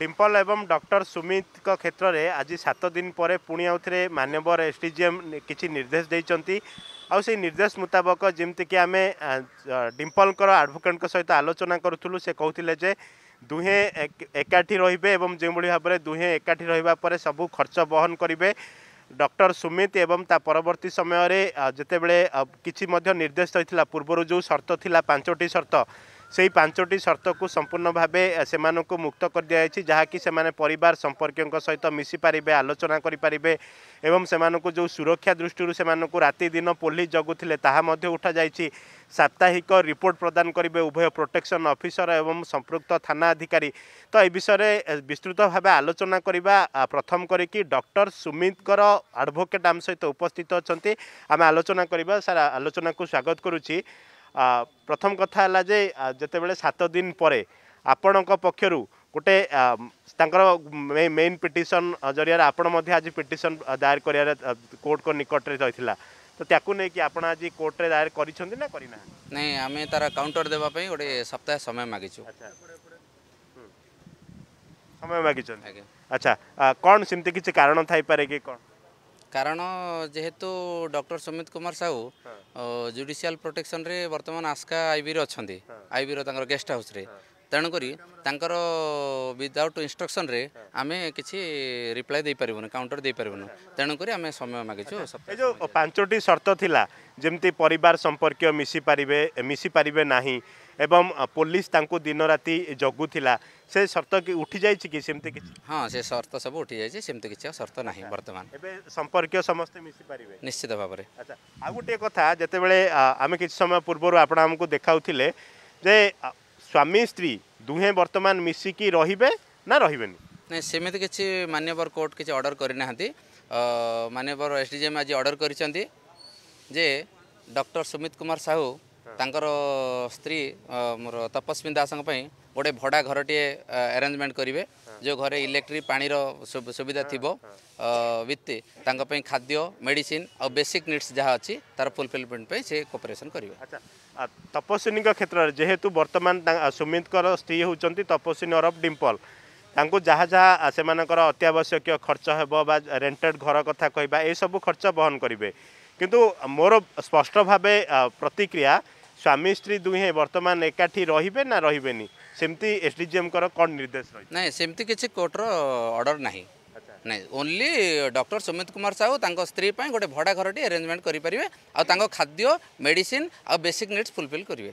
ডিম্পল এবং ডক্টর সুমিতଙ୍କ କ୍ଷେତ୍ରରେ ଆଜି ସାତ ଦିନ ପରେ ପୁଣି ଆଉଥରେ ମାନ୍ୟବର ଏସ୍ ଡି ଜି ଏମ୍ କିଛି ନିର୍ଦ୍ଦେଶ ଦେଇଛନ୍ତି ଆଉ ସେଇ ନିର୍ଦ୍ଦେଶ ମୁତାବକ ଯେମିତିକି ଆମେ ଡିମ୍ପଲଙ୍କର ଆଡ଼ଭୋକେଟ୍ଙ୍କ ସହିତ ଆଲୋଚନା କରୁଥିଲୁ ସେ କହୁଥିଲେ ଯେ ଦୁହେଁ ଏକାଠି ରହିବେ ଏବଂ ଯେଉଁଭଳି ଭାବରେ ଦୁହେଁ ଏକାଠି ରହିବା ପରେ ସବୁ ଖର୍ଚ୍ଚ ବହନ କରିବେ ডক্টর সুমিত এবং তা পরবর্তী সময়ের যেতবে কিছু মধ্য নির্দেশ রয়েছে পূর্বর যে সর্ত লা পাঁচটি সর্ত ସେହି ପାଞ୍ଚଟି ସର୍ତ୍ତକୁ ସମ୍ପୂର୍ଣ୍ଣ ଭାବେ ସେମାନଙ୍କୁ ମୁକ୍ତ କରିଦିଆଯାଇଛି ଯାହାକି ସେମାନେ ପରିବାର ସମ୍ପର୍କୀୟଙ୍କ ସହିତ ମିଶିପାରିବେ ଆଲୋଚନା କରିପାରିବେ ଏବଂ ସେମାନଙ୍କୁ ଯେଉଁ ସୁରକ୍ଷା ଦୃଷ୍ଟିରୁ ସେମାନଙ୍କୁ ରାତି ଦିନ ପୋଲିସ ଜଗୁଥିଲେ ତାହା ମଧ୍ୟ ଉଠାଯାଇଛି ସାପ୍ତାହିକ ରିପୋର୍ଟ ପ୍ରଦାନ କରିବେ ଉଭୟ ପ୍ରୋଟେକ୍ସନ ଅଫିସର ଏବଂ ସମ୍ପୃକ୍ତ ଥାନା ଅଧିକାରୀ ତ ଏ ବିଷୟରେ ବିସ୍ତୃତ ଭାବେ ଆଲୋଚନା କରିବା ପ୍ରଥମ କରିକି ଡକ୍ଟର ସୁମିତଙ୍କର ଆଡ଼ଭୋକେଟ୍ ଆମ ସହିତ ଉପସ୍ଥିତ ଅଛନ୍ତି ଆମେ ଆଲୋଚନା କରିବା ସାର୍ ଆଲୋଚନାକୁ ସ୍ୱାଗତ କରୁଛି প্রথম কথা হল যে যেতবে সাত দিন পরে ଆପଣଙ୍କ ପକ୍ଷରୁ ଗୋଟେ ତାଙ୍କର ମେନ୍ ପିଟିସନ୍ ଜରିଆରେ ଆପଣ ମଧ୍ୟ ଆଜି ପିଟିସନ୍ ଦାୟର କରିବାରେ କୋର୍ଟଙ୍କ ନିକଟରେ ରହିଥିଲା ତ ତାକୁ ନେଇକି ଆପଣ ଆଜି କୋର୍ଟରେ ଦାୟର କରିଛନ୍ତି ନା କରିନାହାନ୍ତି ନାଇଁ ଆମେ ତାର କାଉଣ୍ଟର ଦେବା ପାଇଁ ଗୋଟେ ସପ୍ତାହ ସମୟ ମାଗିଛୁ ସମୟ ମାଗିଛନ୍ତି ଆଜ୍ଞା ଆଚ୍ଛା କ'ଣ ସେମିତି କିଛି କାରଣ ଥାଇପାରେ କି କ'ଣ କାରଣ ଯେହେତୁ ଡକ୍ଟର ସୁମିତ କୁମାର ସାହୁ ଜୁଡ଼ିସିଆଲ ପ୍ରୋଟେକ୍ସନରେ ବର୍ତ୍ତମାନ ଆସ୍କା ଆଇବିରେ ଅଛନ୍ତି ଆଇବିର ତାଙ୍କର ଗେଷ୍ଟ ହାଉସ୍ରେ ତେଣୁକରି ତାଙ୍କର ୱିଦାଉଟ୍ ଇନଷ୍ଟ୍ରକ୍ସନରେ ଆମେ କିଛି ରିପ୍ଲାଏ ଦେଇପାରିବୁନି କାଉଣ୍ଟର ଦେଇପାରିବୁନି ତେଣୁକରି ଆମେ ସମୟ ମାଗିଛୁ ଏ ଯେଉଁ ପାଞ୍ଚଟି ସର୍ତ୍ତ ଥିଲା ଯେମିତି ପରିବାର ସମ୍ପର୍କୀୟ ମିଶିପାରିବେ ମିଶିପାରିବେ ନାହିଁ एवं पुलिस दिन राति जगुला से सर्त उठी जा हाँ से सर्त सब उठी जाए सेमती किसी सर्त ना बर्तमान संपर्क समस्त मिसीपारे निश्चित भाव अच्छा आ गोटे कथा जितेबले आम कि समय पूर्व आप देखा जे स्वामी स्त्री दुहे बर्तमान मिसिकी रे ना रे नहीं सेमती किसी मान्यवर कोर्ट किसी अर्डर करना मान्यवर एस डी जेएम आज अर्डर करे सुमित कुमार साहू ତାଙ୍କର ସ୍ତ୍ରୀ ମୋର ତପସ୍ୱିନୀ ଦାସଙ୍କ ପାଇଁ ଗୋଟେ ଭଡ଼ା ଘରଟିଏ ଆରେଞ୍ଜମେଣ୍ଟ କରିବେ ଯେଉଁ ଘରେ ଇଲେକ୍ଟ୍ରି ପାଣିର ସୁବିଧା ଥିବ ୱିଥ୍ ତାଙ୍କ ପାଇଁ ଖାଦ୍ୟ ମେଡ଼ିସିନ୍ ଆଉ ବେସିକ୍ ନିଡ୍ସ ଯାହା ଅଛି ତାର ଫୁଲଫିଲମେଣ୍ଟ ପାଇଁ ସେ କୋପରେସନ୍ କରିବେ ତପସ୍ୱିନୀଙ୍କ କ୍ଷେତ୍ରରେ ଯେହେତୁ ବର୍ତ୍ତମାନ ସୁମିତଙ୍କର ସ୍ତ୍ରୀ ହେଉଛନ୍ତି ତପସ୍ୱିନୀ ଅରବ ଡିମ୍ପଲ୍ ତାଙ୍କୁ ଯାହା ଯାହା ସେମାନଙ୍କର ଅତ୍ୟାବଶ୍ୟକୀୟ ଖର୍ଚ୍ଚ ହେବ ବା ରେଣ୍ଟେଡ୍ ଘର କଥା କହିବା ଏସବୁ ଖର୍ଚ୍ଚ ବହନ କରିବେ କିନ୍ତୁ ମୋର ସ୍ପଷ୍ଟ ଭାବେ ପ୍ରତିକ୍ରିୟା ସ୍ୱାମୀ ସ୍ତ୍ରୀ ଦୁହେଁ ବର୍ତ୍ତମାନ ଏକାଠି ରହିବେ ନା ରହିବେନି ସେମିତି ଏସ୍ ଡି ଜି ଏମ୍ଙ୍କର କ'ଣ ନିର୍ଦ୍ଦେଶ ରହିଛି ନାଇଁ ସେମିତି କିଛି କୋର୍ଟର ଅର୍ଡ଼ର ନାହିଁ ନାଇଁ ଓନ୍ଲି ଡକ୍ଟର ସୁମିତ କୁମାର ସାହୁ ତାଙ୍କ ସ୍ତ୍ରୀ ପାଇଁ ଗୋଟେ ଭଡ଼ା ଘରଟି ଆରେଞ୍ଜମେଣ୍ଟ କରିପାରିବେ ଆଉ ତାଙ୍କ ଖାଦ୍ୟ ମେଡ଼ିସିନ ଆଉ ବେସିକ୍ ନିଡ୍ସ ଫୁଲଫିଲ୍ କରିବେ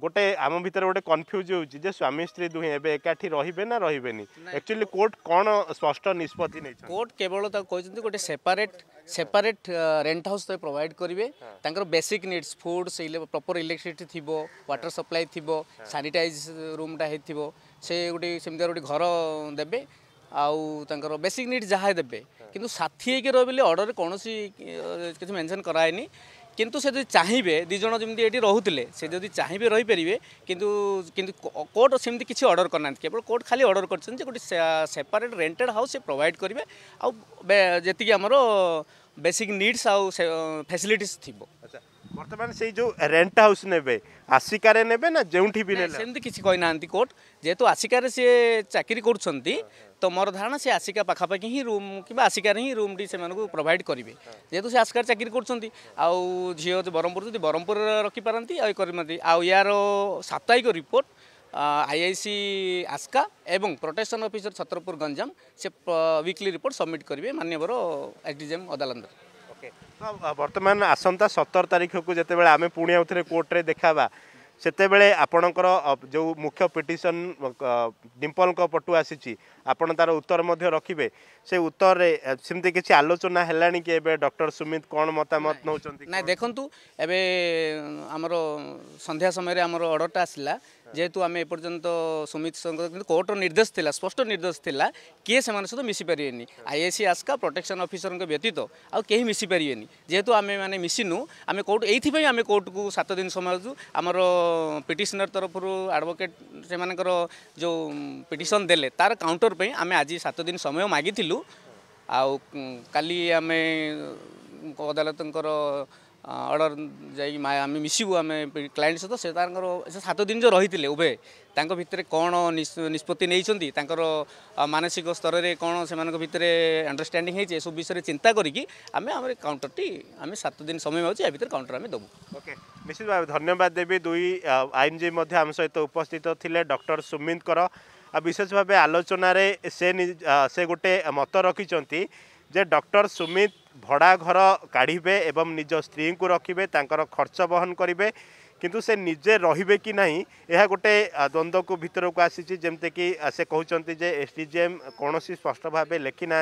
ଗୋଟେ ଆମ ଭିତରେ ଗୋଟେ କନଫ୍ୟୁଜ୍ ହେଉଛି ଯେ ସ୍ୱାମୀ ସ୍ତ୍ରୀ ଦୁହେଁ ଏବେ ଏକାଠି ରହିବେ ନା ରହିବେନି ଆକ୍ଚୁଆଲି କୋର୍ଟ କ'ଣ ସ୍ପଷ୍ଟ ନିଷ୍ପତ୍ତି ନେଇଛନ୍ତି କୋର୍ଟ କେବଳ ତାକୁ କହିଛନ୍ତି ଗୋଟେ ସେପାରେଟ୍ ସେପାରେଟ୍ ରେଣ୍ଟ ହାଉସ୍ ତ ପ୍ରୋଭାଇଡ଼ କରିବେ ତାଙ୍କର basic needs food proper electricity ଥିବ ୱାଟର ସପ୍ଲାଏ ଥିବ ସାନିଟାଇଜ୍ ରୁମ୍ଟା ହେଇଥିବ ସେ ଗୋଟେ ସେମିତିଆ ଗୋଟେ ଘର ଦେବେ ଆଉ ତାଙ୍କର ବେସିକ୍ ନିଡ୍ ଯାହା ଦେବେ କିନ୍ତୁ ସାଥୀ ହେଇକି ରହିବେ ବୋଲି ଅର୍ଡ଼ରରେ କୌଣସି କିଛି ମେନସନ୍ କରାହେଇନି কিন্তু ସେ ଯଦି ଚାହିଁବେ ଦୁଇ ଜଣ ଯେମିତି ଏଠି ରହୁଥିଲେ ସେ ଯଦି ଚାହିଁବେ ରହିପାରିବେ କିନ୍ତୁ କିନ୍ତୁ କୋର୍ଟ ସେମିତି କିଛି ଅର୍ଡ଼ର କରିନାହାନ୍ତି କେବଳ କୋର୍ଟ ଖାଲି ଅର୍ଡ଼ର କରିଛନ୍ତି ଯେ ଗୋଟେ ସେପାରେଟ୍ ରେଣ୍ଟେଡ଼୍ ହାଉସ୍ ସେ ପ୍ରୋଭାଇଡ଼ କରିବେ ଆଉ ଯେତିକି ଆମର ବେସିକ୍ ନିଡ଼୍ସ ଆଉ ଫ୍ୟାସିଲିଟିସ୍ ଥିବ ଆଚ୍ଛା বর্তমান সেই যে রেন্ট হাউস নেবে আশিকার নেবে না যেউঠি বি সেমতি কিছু কই না কোর্ট যেহেতু আশিকার সি চাকরি করছেন তো মোর ধারণা সে আশিকা পাখাপাখি হি রুম কিংবা আশিকার হি রুমটি সে প্রোভাইড করবে যেহেতু সে আশিকার চাকরি করছেন আউ ঝিও ব্রহ্মপুর যদি ব্রহ্মপুর রকিপারতি আই করিপারতি আউ ইয়ার সাপ্তাহিক রিপোর্ট আইআইসি আস্কা এবং প্রোটেকশন অফিসর ছত্রপুর গঞ্জাম সে উইকলি রিপোর্ট সবমিট করবে মানবর এসডিজেএম অদালন্দর বর্তমান আসন্তা সতর তারিখকু যেতবে আমি পুঁ আউথরে কোর্টরে দেখাবা ସେତେବେଳେ ଆପଣଙ୍କର ଯେଉଁ ମୁଖ୍ୟ ପିଟିସନ୍ ଡିମ୍ପଲଙ୍କ ପଟୁ ଆସିଛି ଆପଣ ତାର ଉତ୍ତର ମଧ୍ୟ ରଖିବେ ସେ ଉତ୍ତରରେ ସେମିତି କିଛି ଆଲୋଚନା ହେଲାଣି କି ଏବେ ଡକ୍ଟର ସୁମିତ କ'ଣ ମତାମତ ନେଉଛନ୍ତି ନାଇଁ ଦେଖନ୍ତୁ ଏବେ ଆମର ସନ୍ଧ୍ୟା ସମୟରେ ଆମର ଅର୍ଡ଼ରଟା ଆସିଲା যেহেতু আমি এপর্যন্ত সুমিত সিংহ কিন্তু কোর্টর নির্দেশ লা স্পষ্ট নির্দেশ লা কি সে সহ মিশিপারে আইএসি আসকা প্রোটেকশন অফিসর ব্যতীত আহি মিশিপারে যেহেতু আমি মানে মিশিনু আমি কোর্ট এইপাই আমি কোর্টক সাত দিন সময় দেছু আমার পিটিশনর তরফর আডভোকেট সে যে পিটিশন দেলে তার কাউন্টর পাই আমি আজ সাত দিন সময় মাগিলু আ কালি আমি ଅଦାଲତଙ୍କର ଅର୍ଡ଼ର ଯାଇକି ଆମେ ମିଶିବୁ ଆମେ କ୍ଲାଏଣ୍ଟ ସହିତ ସେ ତାଙ୍କର ସେ ସାତ ଦିନ ଯେଉଁ ରହିଥିଲେ ଉଭୟ ତାଙ୍କ ଭିତରେ କ'ଣ ନିଷ୍ପତ୍ତି ନେଇଛନ୍ତି ତାଙ୍କର ମାନସିକ ସ୍ତରରେ କ'ଣ ସେମାନଙ୍କ ଭିତରେ ଅଣ୍ଡରଷ୍ଟାଣ୍ଡିଂ ହେଇଛି ଏସବୁ ବିଷୟରେ ଚିନ୍ତା କରିକି ଆମେ ଆମର କାଉଣ୍ଟରଟି ଆମେ ସାତ ଦିନ ସମୟ ମାଗୁଛି ୟା ଭିତରେ କାଉଣ୍ଟର ଆମେ ଦେବୁ ଓକେ ନିଶ୍ଚିତ ଭାବେ ଧନ୍ୟବାଦ ଦେବି ଦୁଇ ଆଇନଜୀବୀ ମଧ୍ୟ ଆମ ସହିତ ଉପସ୍ଥିତ ଥିଲେ ଡକ୍ଟର ସୁମିତଙ୍କର ବିଶେଷ ଭାବେ ଆଲୋଚନାରେ ସେ ସେ ଗୋଟେ ମତ ରଖିଛନ୍ତି যে ডক্টর ସୁମିତ ଭଡ଼ା ଘର କାଢ଼ିବେ ଏବଂ ନିଜ ସ୍ତ୍ରୀଙ୍କୁ ରଖିବେ ତାଙ୍କର ଖର୍ଚ୍ଚ ବହନ କରିବେ কিন্তু সে নিজে রহবে কি না এ গোটে দ্বন্দ্বক ভিতরক আসিছি যেমিকি সে কুমার যে এসডিজিএম কোণী স্পষ্ট ভাবে লেখি না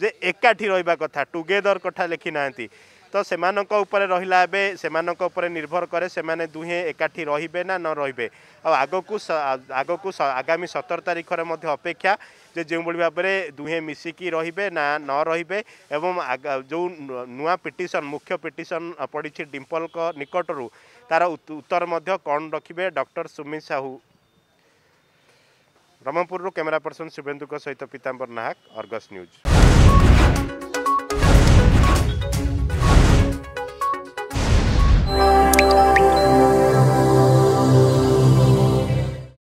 যে একাঠি রহবা কথা টুগেদর কথা লেখি না ତ ସେମାନଙ୍କ ଉପରେ ରହିଲା ଏବେ ସେମାନଙ୍କ ଉପରେ ନିର୍ଭର କରେ ସେମାନେ ଦୁହେଁ ଏକାଠି ରହିବେ ନା ନ ରହିବେ ଆଉ ଆଗକୁ ଆଗକୁ ଆଗାମୀ ସତର ତାରିଖରେ ମଧ୍ୟ ଅପେକ୍ଷା ଯେ ଯେଉଁଭଳି ଭାବରେ ଦୁହେଁ ମିଶିକି ରହିବେ ନା ନ ରହିବେ ଏବଂ ଯେଉଁ ନୂଆ ପିଟିସନ୍ ମୁଖ୍ୟ ପିଟିସନ୍ ପଡ଼ିଛି ଡିମ୍ପଲଙ୍କ ନିକଟରୁ ତାର ଉତ୍ତର ମଧ୍ୟ କ'ଣ ରଖିବେ ଡକ୍ଟର ସୁମିତ ସାହୁ ବ୍ରହ୍ମପୁରରୁ କ୍ୟାମେରା ପର୍ସନ୍ ଶୁଭେନ୍ଦୁଙ୍କ ସହିତ ପୀତାମ୍ବର ନାହକ ଅର୍ଗସ୍ ନ୍ୟୁଜ୍